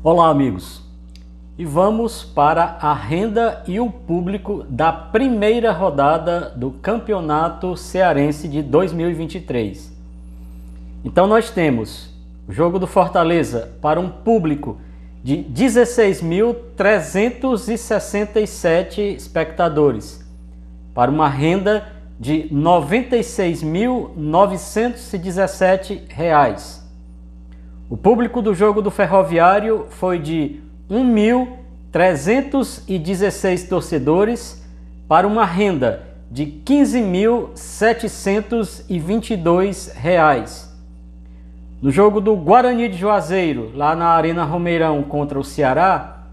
Olá, amigos. E vamos para a renda e o público da primeira rodada do Campeonato Cearense de 2023. Então nós temos o jogo do Fortaleza para um público de 16.367 espectadores, para uma renda de R$ 96.917. O público do jogo do Ferroviário foi de 1.316 torcedores para uma renda de R$ 15.722. No jogo do Guarani de Juazeiro, lá na Arena Romeirão contra o Ceará,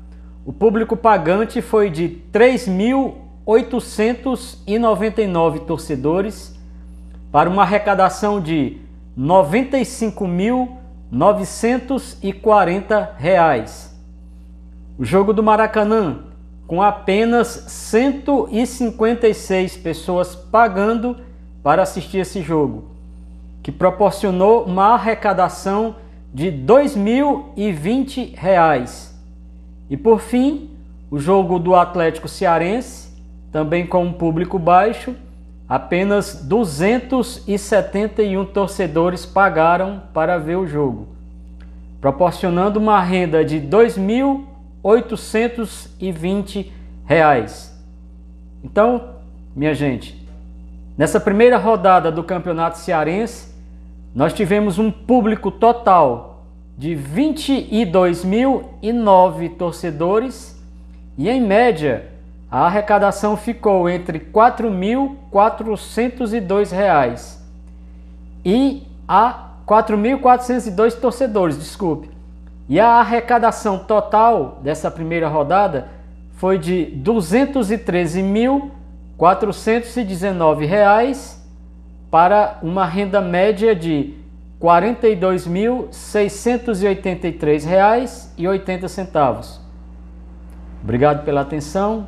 o público pagante foi de 3.899 torcedores para uma arrecadação de R$ 95.000. 940 reais. O jogo do Maracanã, com apenas 156 pessoas pagando para assistir esse jogo, que proporcionou uma arrecadação de R$ 2.020. Reais. E por fim, o jogo do Atlético Cearense, também com um público baixo, Apenas 271 torcedores pagaram para ver o jogo, proporcionando uma renda de R$ 2.820. Então, minha gente, nessa primeira rodada do Campeonato Cearense, nós tivemos um público total de 22.009 torcedores e em média a arrecadação ficou entre R$ 4.402 e a 4.402 torcedores, desculpe. E a arrecadação total dessa primeira rodada foi de R$ 213.419 para uma renda média de R$ 42.683,80. Obrigado pela atenção